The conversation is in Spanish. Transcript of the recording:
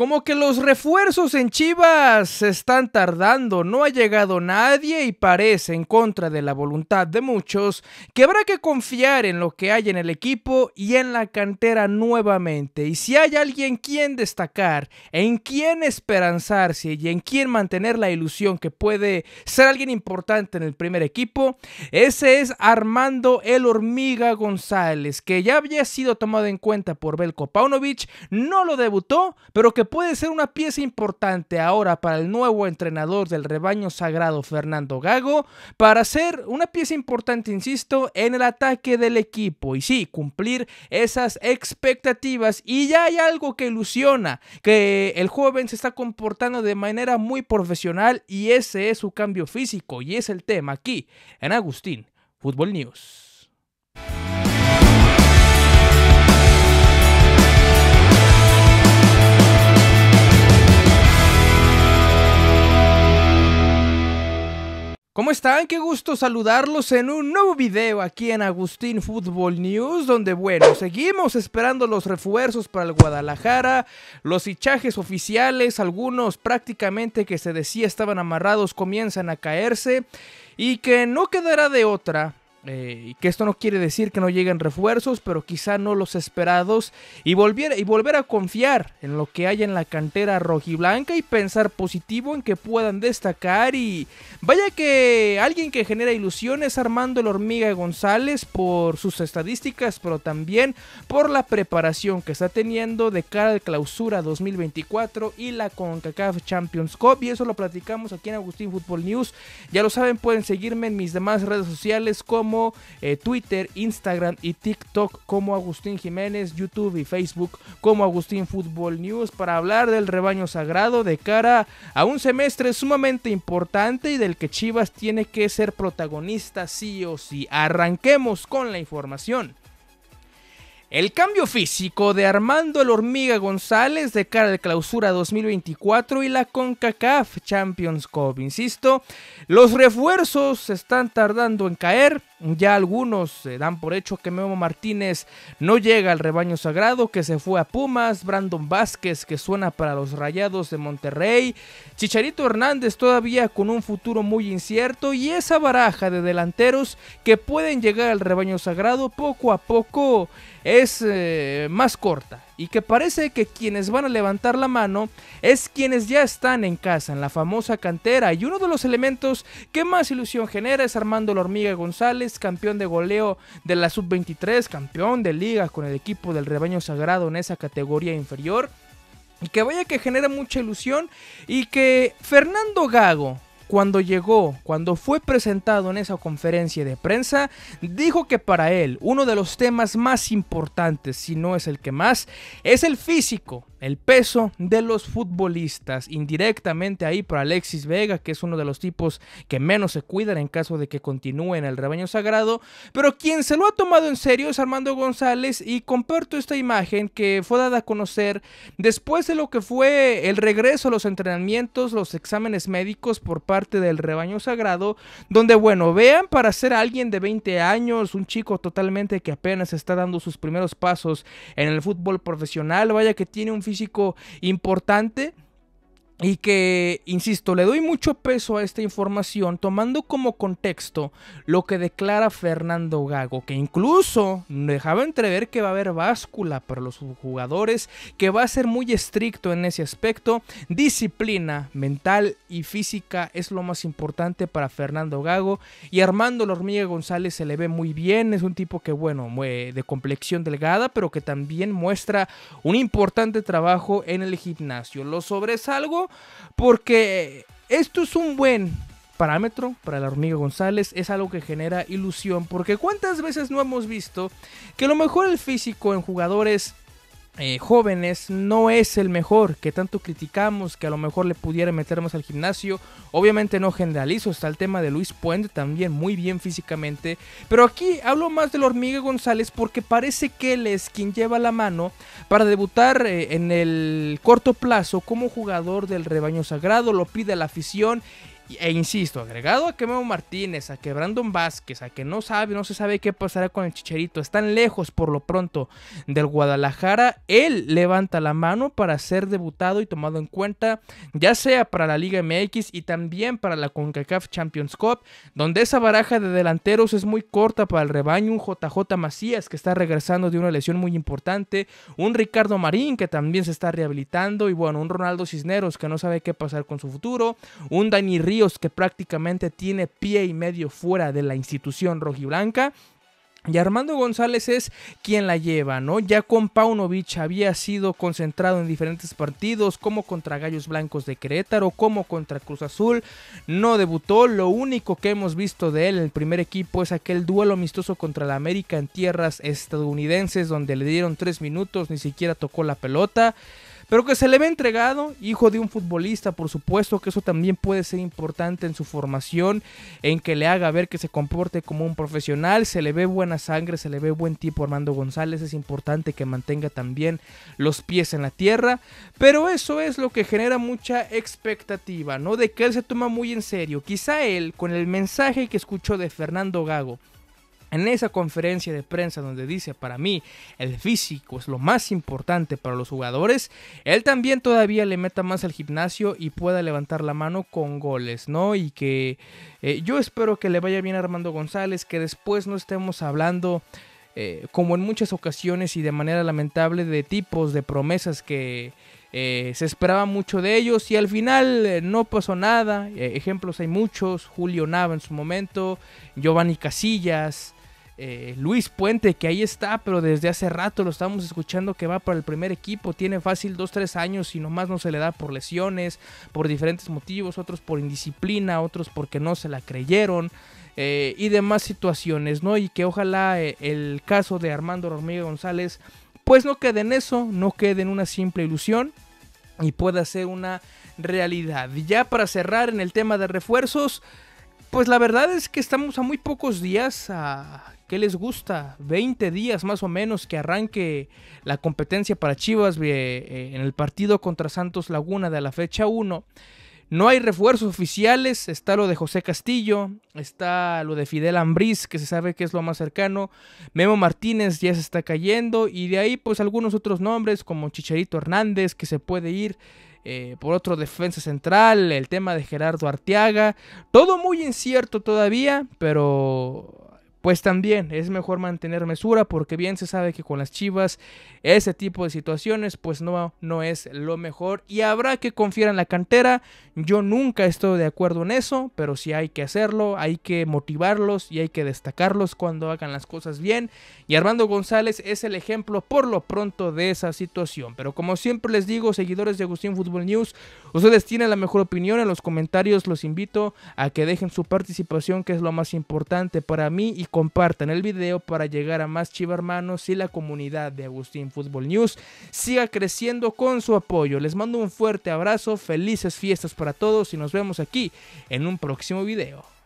Como que los refuerzos en Chivas se están tardando, no ha llegado nadie y parece, en contra de la voluntad de muchos, que habrá que confiar en lo que hay en el equipo y en la cantera nuevamente. Y si hay alguien quien destacar, en quien esperanzarse y en quien mantener la ilusión que puede ser alguien importante en el primer equipo, ese es Armando el Hormiga González, que ya había sido tomado en cuenta por Belko Paunovic, no lo debutó, pero que puede ser una pieza importante ahora para el nuevo entrenador del rebaño sagrado Fernando Gago, para ser una pieza importante, insisto, en el ataque del equipo y sí, cumplir esas expectativas. Y ya hay algo que ilusiona, que el joven se está comportando de manera muy profesional y ese es su cambio físico y es el tema aquí en Agustín Fútbol News. ¿Cómo están? Qué gusto saludarlos en un nuevo video aquí en Agustín Fútbol News, donde bueno, seguimos esperando los refuerzos para el Guadalajara, los fichajes oficiales, algunos prácticamente que se decía estaban amarrados comienzan a caerse y que no quedará de otra eh, y que esto no quiere decir que no lleguen refuerzos, pero quizá no los esperados. Y volver, y volver a confiar en lo que hay en la cantera rojiblanca y pensar positivo en que puedan destacar. Y vaya que alguien que genera ilusiones Armando el Hormiga González por sus estadísticas, pero también por la preparación que está teniendo de cara al clausura 2024 y la CONCACAF Champions Cup. Y eso lo platicamos aquí en Agustín Fútbol News. Ya lo saben, pueden seguirme en mis demás redes sociales como como eh, Twitter, Instagram y TikTok como Agustín Jiménez, YouTube y Facebook como Agustín Fútbol News para hablar del rebaño sagrado de cara a un semestre sumamente importante y del que Chivas tiene que ser protagonista sí o sí. Arranquemos con la información. El cambio físico de Armando el Hormiga González de cara al clausura 2024 y la CONCACAF Champions Cup. Insisto, los refuerzos están tardando en caer. Ya algunos dan por hecho que Memo Martínez no llega al rebaño sagrado, que se fue a Pumas, Brandon Vázquez que suena para los Rayados de Monterrey, Chicharito Hernández todavía con un futuro muy incierto y esa baraja de delanteros que pueden llegar al rebaño sagrado poco a poco es eh, más corta y que parece que quienes van a levantar la mano es quienes ya están en casa, en la famosa cantera. Y uno de los elementos que más ilusión genera es Armando la Hormiga González campeón de goleo de la sub-23, campeón de liga con el equipo del rebaño sagrado en esa categoría inferior. Y que vaya que genera mucha ilusión y que Fernando Gago, cuando llegó, cuando fue presentado en esa conferencia de prensa, dijo que para él uno de los temas más importantes, si no es el que más, es el físico, el peso de los futbolistas. Indirectamente ahí para Alexis Vega, que es uno de los tipos que menos se cuidan en caso de que continúen en el rebaño sagrado. Pero quien se lo ha tomado en serio es Armando González y comparto esta imagen que fue dada a conocer después de lo que fue el regreso a los entrenamientos, los exámenes médicos por parte parte del rebaño sagrado, donde bueno, vean para ser alguien de 20 años, un chico totalmente que apenas está dando sus primeros pasos en el fútbol profesional, vaya que tiene un físico importante y que, insisto, le doy mucho peso a esta información tomando como contexto lo que declara Fernando Gago, que incluso dejaba entrever que va a haber báscula para los jugadores, que va a ser muy estricto en ese aspecto. Disciplina mental y física es lo más importante para Fernando Gago. Y Armando Lormiga González se le ve muy bien, es un tipo que, bueno, de complexión delgada, pero que también muestra un importante trabajo en el gimnasio. Lo sobresalgo porque esto es un buen parámetro para la hormiga González, es algo que genera ilusión, porque cuántas veces no hemos visto que a lo mejor el físico en jugadores eh, jóvenes no es el mejor que tanto criticamos que a lo mejor le pudiera meternos al gimnasio obviamente no generalizo está el tema de Luis Puente también muy bien físicamente pero aquí hablo más del hormiga González porque parece que él es quien lleva la mano para debutar eh, en el corto plazo como jugador del rebaño sagrado lo pide la afición e insisto, agregado a que Memo Martínez, a que Brandon Vázquez, a que no sabe, no se sabe qué pasará con el Chicherito, están lejos por lo pronto del Guadalajara, él levanta la mano para ser debutado y tomado en cuenta, ya sea para la Liga MX y también para la CONCACAF Champions Cup, donde esa baraja de delanteros es muy corta para el rebaño, un JJ Macías que está regresando de una lesión muy importante, un Ricardo Marín que también se está rehabilitando y bueno, un Ronaldo Cisneros que no sabe qué pasar con su futuro, un Dani Ríos que prácticamente tiene pie y medio fuera de la institución rojiblanca. Y Armando González es quien la lleva, ¿no? Ya con Paunovic había sido concentrado en diferentes partidos, como contra Gallos Blancos de Querétaro, como contra Cruz Azul. No debutó, lo único que hemos visto de él en el primer equipo es aquel duelo amistoso contra la América en tierras estadounidenses, donde le dieron tres minutos, ni siquiera tocó la pelota pero que se le ve entregado, hijo de un futbolista, por supuesto que eso también puede ser importante en su formación, en que le haga ver que se comporte como un profesional, se le ve buena sangre, se le ve buen tipo Armando González, es importante que mantenga también los pies en la tierra, pero eso es lo que genera mucha expectativa, ¿no? De que él se toma muy en serio, quizá él, con el mensaje que escuchó de Fernando Gago, en esa conferencia de prensa donde dice para mí el físico es lo más importante para los jugadores, él también todavía le meta más al gimnasio y pueda levantar la mano con goles, ¿no? Y que eh, yo espero que le vaya bien a Armando González, que después no estemos hablando eh, como en muchas ocasiones y de manera lamentable de tipos de promesas que... Eh, se esperaba mucho de ellos y al final no pasó nada. ejemplos hay muchos, Julio Nava en su momento, Giovanni Casillas, eh, Luis Puente, que ahí está, pero desde hace rato lo estamos escuchando que va para el primer equipo, tiene fácil 2-3 años y nomás no se le da por lesiones, por diferentes motivos, otros por indisciplina, otros porque no se la creyeron. Eh, y demás situaciones, ¿no? Y que ojalá eh, el caso de Armando Romero González, pues no quede en eso, no quede en una simple ilusión y pueda ser una realidad. Ya para cerrar en el tema de refuerzos, pues la verdad es que estamos a muy pocos días, a, ¿qué les gusta? 20 días más o menos que arranque la competencia para Chivas eh, eh, en el partido contra Santos Laguna de la fecha 1. No hay refuerzos oficiales, está lo de José Castillo, está lo de Fidel Ambriz, que se sabe que es lo más cercano, Memo Martínez ya se está cayendo y de ahí pues algunos otros nombres como Chicharito Hernández que se puede ir. Eh, por otro defensa central, el tema de Gerardo Arteaga, todo muy incierto todavía, pero pues también es mejor mantener mesura porque bien se sabe que con las Chivas ese tipo de situaciones pues no, no es lo mejor y habrá que confiar en la cantera. Yo nunca estoy de acuerdo en eso, pero si hay que hacerlo, hay que motivarlos y hay que destacarlos cuando hagan las cosas bien. Y Armando González es el ejemplo por lo pronto de esa situación. Pero como siempre les digo, seguidores de Agustín Fútbol News, ustedes tienen la mejor opinión en los comentarios, los invito a que dejen su participación que es lo más importante para mí y compartan el video para llegar a más hermanos y la comunidad de Agustín Fútbol News siga creciendo con su apoyo. Les mando un fuerte abrazo, felices fiestas para todos y nos vemos aquí en un próximo video.